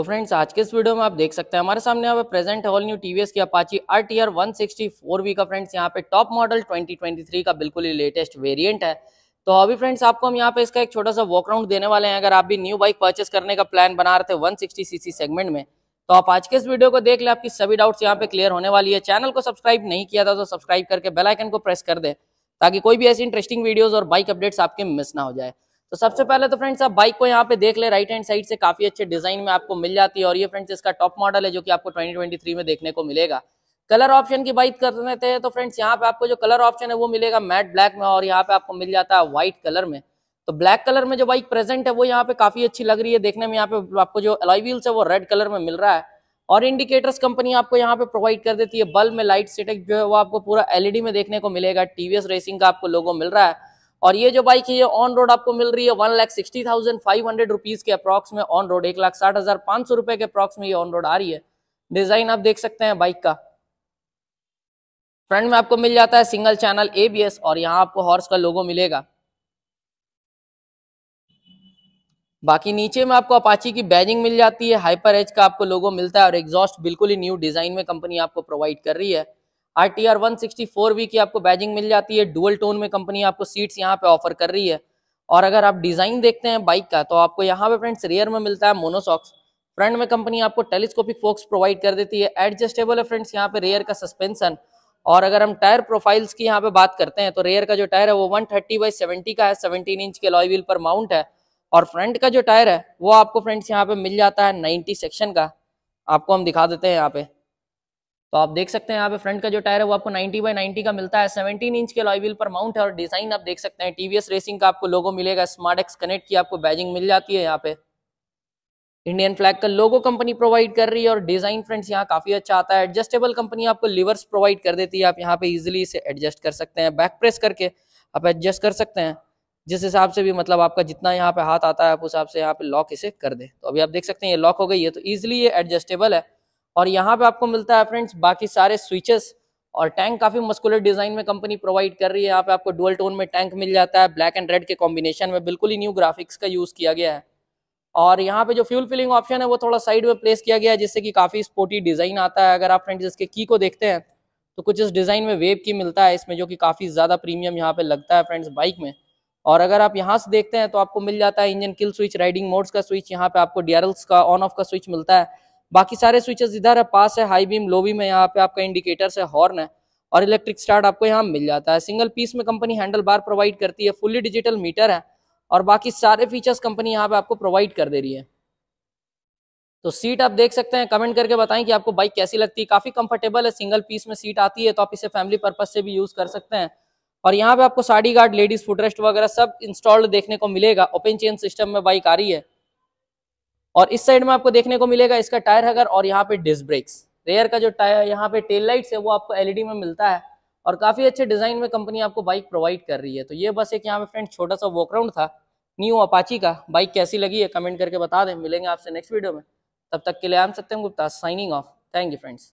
तो फ्रेंड्स आज के इस वीडियो में आप देख सकते हैं हमारे सामने यहाँ पे प्रेजेंट ऑल न्यू टीवीएस की Apache R T R one का फ्रेंड्स यहाँ पे टॉप मॉडल 2023 का बिल्कुल ही लेटेस्ट वेरिएंट है तो अभी फ्रेंड्स आपको हम यहाँ पे इसका एक छोटा सा वॉकराउंड देने वाले हैं अगर आप भी न्यू बाइक परचेस करने का प्लान बना रहे थे 160 सीसी सेगमेंट में तो आप आज के इस वीडियो को देख ले आपकी सभी डाउट्स यहाँ पे क्लियर होने वाली है चैनल को सब्सक्राइब नहीं किया था तो सब्सक्राइब करके बेलाइकन को प्रेस कर दे ताकि कोई भी ऐसी इंटरेस्टिंग वीडियोज और बाइक अपडेट्स आपके मिस ना हो जाए तो सबसे पहले तो फ्रेंड्स आप बाइक को यहाँ पे देख ले राइट हैंड साइड से काफी अच्छे डिजाइन में आपको मिल जाती है और ये फ्रेंड्स इसका टॉप मॉडल है जो कि आपको 2023 में देखने को मिलेगा कलर ऑप्शन की बाइक कर लेते हैं तो फ्रेंड्स यहाँ पे आपको जो कलर ऑप्शन है वो मिलेगा मैट ब्लैक में और यहाँ पे आपको मिल जाता है व्हाइट कलर में तो ब्लैक कलर में जो बाइक प्रेजेंट है वो यहाँ पे काफी अच्छी लग रही है देखने में यहाँ पे आपको जो अलाई व्हील्स है वो रेड कलर में मिल रहा है और इंडिकेटर्स कंपनी आपको यहाँ पे प्रोवाइड कर देती है बल्ब में लाइट सेटअप जो है वो आपको पूरा एलईडी में देखने को मिलेगा टीवीएस रेसिंग का आपको लोगो मिल रहा है और ये जो बाइक है ये ऑन रोड आपको मिल रही है one lakh sixty thousand five hundred rupees के अप्रॉक्स में ऑन रोड एक लाख साठ हजार पांच सौ रुपए के अप्रॉक्स में ये ऑन रोड आ रही है डिजाइन आप देख सकते हैं बाइक का फ्रंट में आपको मिल जाता है सिंगल चैनल एबीएस और यहाँ आपको हॉर्स का लोगो मिलेगा बाकी नीचे में आपको अपाची की बैजिंग मिल जाती है हाइपर एज का आपको लोगो मिलता है और एग्जॉस्ट बिल्कुल ही न्यू डिजाइन में कंपनी आपको प्रोवाइड कर रही है R T R one sixty four V की आपको बैजिंग मिल जाती है डुअल टोन में कंपनी आपको सीट्स यहाँ पे ऑफर कर रही है और अगर आप डिजाइन देखते हैं बाइक का तो आपको यहाँ पे फ्रेंड्स रियर में मिलता है मोनोसॉक्स फ्रंट में कंपनी आपको टेलीस्कोपिक फोक्स प्रोवाइड कर देती है एडजस्टेबल है फ्रेंड्स यहाँ पे रेयर का सस्पेंशन और अगर हम टायर प्रोफाइल्स की यहाँ पे बात करते हैं तो रेयर का जो टायर है वो वन थर्टी बाई सेवेंटी का है सेवनटीन इंच के लॉय व्हील पर माउंट है और फ्रंट का जो टायर है वो आपको फ्रेंड्स यहाँ पे मिल जाता है नाइनटी सेक्शन का आपको हम दिखा देते हैं यहाँ पे तो आप देख सकते हैं यहाँ पे फ्रंट का जो टायर है वो आपको 90 बाय 90 का मिलता है 17 इंच के लॉयविल पर माउंट है और डिजाइन आप देख सकते हैं टीवीएस रेसिंग का आपको लोगो मिलेगा स्मार्ट एक्स कनेक्ट की आपको बैजिंग मिल जाती है यहाँ पे इंडियन फ्लैग का लोगो कंपनी प्रोवाइड कर रही है और डिजाइन फ्रेंड्स यहाँ काफी अच्छा आता है एडजस्टेबल कंपनी आपको लिवर्स प्रोवाइड कर देती है आप यहाँ पे इजिली इसे एडजस्ट कर सकते हैं बैक प्रेस करके आप एडजस्ट कर सकते हैं जिस हिसाब से भी मतलब आपका जितना यहाँ पे हाथ आता है आप उस हिसाब से यहाँ पे लॉक इसे कर दे तो अभी आप देख सकते हैं ये लॉक हो गई है तो इजिली ये एडजस्टेबल है और यहाँ पे आपको मिलता है फ्रेंड्स बाकी सारे स्विचेस और टैंक काफी मस्कुलर डिजाइन में कंपनी प्रोवाइड कर रही है यहाँ पे आपको डुअल टोन में टैंक मिल जाता है ब्लैक एंड रेड के कॉम्बिनेशन में बिल्कुल ही न्यू ग्राफिक्स का यूज किया गया है और यहाँ पे जो फ्यूल फिलिंग ऑप्शन है वो थोड़ा साइड में प्लेस किया गया है जिससे कि काफी स्पोर्टी डिजाइन आता है अगर आप फ्रेंड्स इसके की को देखते हैं तो कुछ इस डिजाइन में वेब की मिलता है इसमें जो कि काफी ज्यादा प्रीमियम यहाँ पे लगता है फ्रेंड्स बाइक में और अगर आप यहाँ से देखते हैं तो आपको मिल जाता है engine kill switch riding modes का स्विच यहाँ पे आपको डीआरएल्स का ऑन ऑफ का स्विच मिलता है बाकी सारे स्विचेस इधर है पास है हाई बीम लो बीम है यहाँ पे आपका इंडिकेटर्स है हॉर्न है और इलेक्ट्रिक स्टार्ट आपको यहाँ मिल जाता है सिंगल पीस में कंपनी हैंडल बार प्रोवाइड करती है फुल्ली डिजिटल मीटर है और बाकी सारे फीचर्स कंपनी यहाँ पे आपको प्रोवाइड कर दे रही है तो सीट आप देख सकते हैं कमेंट करके बताएं कि आपको बाइक कैसी लगती है काफी कंफर्टेबल है सिंगल पीस में सीट आती है तो आप इसे फैमिली पर्पज से भी यूज कर सकते हैं और यहाँ पे आपको साड़ी गार्ड लेडीज फुटरेस्ट वगैरह सब इंस्टॉल्ड देखने को मिलेगा ओपन चेन सिस्टम में बाइक आ रही है और इस साइड में आपको देखने को मिलेगा इसका टायर हगर और यहाँ पे डिस्क ब्रेक्स रेयर का जो टायर यहाँ पे टेल लाइट्स है वो आपको एलईडी e में मिलता है और काफी अच्छे डिजाइन में कंपनी आपको बाइक प्रोवाइड कर रही है तो ये बस एक यहाँ पे फ्रेंड छोटा सा वॉकराउंड था न्यू अपाची का बाइक कैसी लगी है कमेंट करके बता दें मिलेंगे आपसे नेक्स्ट वीडियो में तब तक के लिए आम Satyam Gupta signing off thank you friends